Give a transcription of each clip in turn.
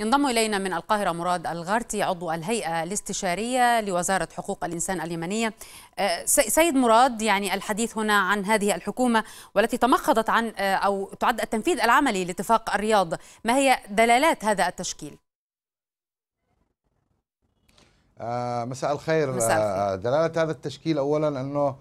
ينضم إلينا من القاهرة مراد الغارتي عضو الهيئة الاستشارية لوزارة حقوق الإنسان اليمنية آه، سيد مراد يعني الحديث هنا عن هذه الحكومة والتي تمخضت عن آه، أو تعد التنفيذ العملي لاتفاق الرياض ما هي دلالات هذا التشكيل؟ آه، مساء الخير, مساء الخير. دلالة هذا التشكيل أولا أنه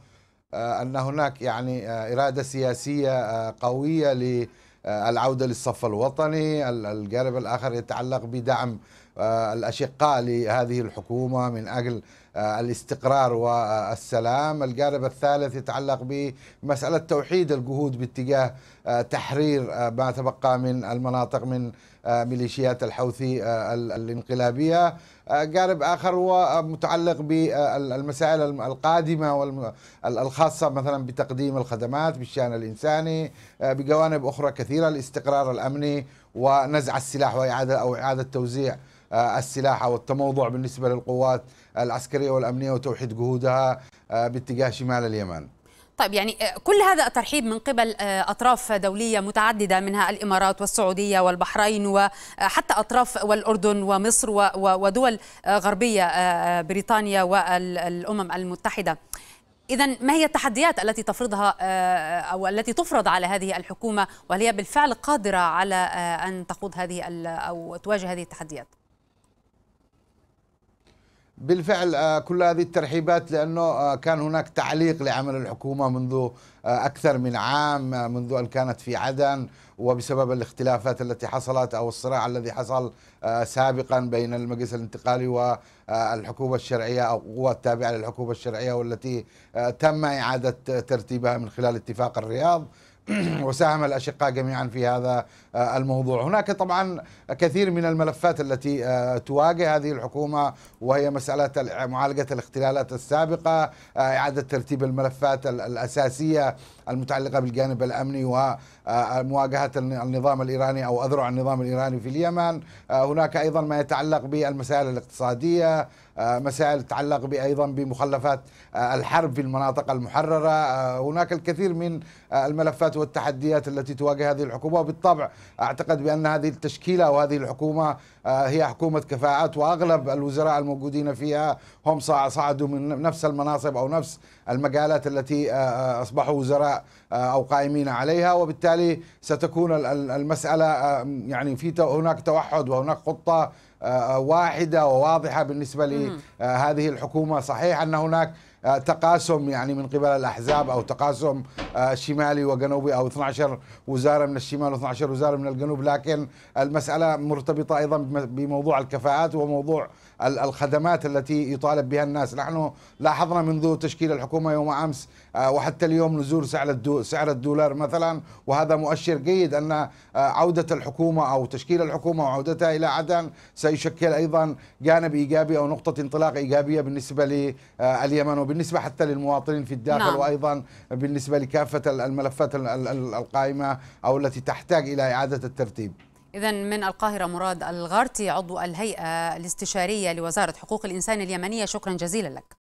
أن هناك يعني إرادة سياسية قوية ل آه، العودة للصف الوطني الجانب الآخر يتعلق بدعم آه، الأشقاء لهذه الحكومة من أجل آه، الاستقرار والسلام الجانب الثالث يتعلق بمسألة توحيد الجهود باتجاه آه، تحرير آه، ما تبقى من المناطق من آه، ميليشيات الحوثي الانقلابية جانب آخر هو متعلق بالمسائل القادمة الخاصة مثلا بتقديم الخدمات بالشأن الإنساني بجوانب أخرى كثيرة الاستقرار الأمني ونزع السلاح وإعادة أو إعادة توزيع السلاح او التموضع بالنسبه للقوات العسكريه والامنيه وتوحيد جهودها باتجاه شمال اليمن. طيب يعني آه، كل هذا الترحيب من قبل آه، أطراف دولية متعددة منها الإمارات والسعودية والبحرين وحتى آه، أطراف والأردن ومصر ودول غربية بريطانيا والأمم المتحدة إذا ما هي التحديات التي تفرضها أو التي تفرض على هذه الحكومة وهل هي بالفعل قادرة على أن تخوض هذه أو تواجه هذه التحديات؟ بالفعل آه، كل هذه الترحيبات لانه آه، كان هناك تعليق لعمل الحكومه منذ آه، اكثر من عام منذ ان كانت في عدن وبسبب الاختلافات التي حصلت او الصراع الذي حصل سابقا بين المجلس الانتقالي والحكومه الشرعيه او القوى التابعه للحكومه الشرعيه والتي تم اعاده ترتيبها من خلال اتفاق الرياض وساهم الاشقاء جميعا في هذا آه، الموضوع، هناك طبعا كثير من الملفات التي آه، تواجه هذه الحكومه وهي مساله معالجه الاختلالات السابقه، آه، اعاده ترتيب الملفات الاساسيه المتعلقه بالجانب الامني ومواجهه النظام الايراني او اذرع النظام الايراني في اليمن، هناك ايضا ما يتعلق بالمسائل الاقتصاديه، مسائل تتعلق ايضا بمخلفات الحرب في المناطق المحرره، هناك الكثير من الملفات والتحديات التي تواجه هذه الحكومة وبالطبع أعتقد بأن هذه التشكيلة وهذه الحكومة آه، هي حكومة كفاءات وأغلب الوزراء الموجودين فيها هم صعدوا من نفس المناصب أو نفس المجالات التي آه، آه، أصبحوا وزراء أو قائمين عليها وبالتالي ستكون المسألة يعني في هناك توحد وهناك خطة واحدة وواضحة بالنسبة لهذه الحكومة صحيح أن هناك آه، تقاسم يعني من قبل الاحزاب او تقاسم آه، شمالي وجنوبي او 12 وزاره من الشمال و12 وزاره من الجنوب لكن المساله مرتبطه ايضا بموضوع الكفاءات وموضوع الخدمات التي يطالب بها الناس نحن لاحظنا منذ تشكيل الحكومه يوم امس آه، وحتى اليوم نزول سعر سعر الدولار مثلا وهذا مؤشر جيد ان عوده الحكومه او تشكيل الحكومه وعودتها الى عدن سيشكل ايضا جانب ايجابي او نقطه انطلاق ايجابيه بالنسبه لليمن وبالنسبة حتى للمواطنين في الداخل نعم. وأيضا بالنسبة لكافة الملفات القائمة أو التي تحتاج إلى إعادة الترتيب إذا من القاهرة مراد الغارتي عضو الهيئة الاستشارية لوزارة حقوق الإنسان اليمنية شكرا جزيلا لك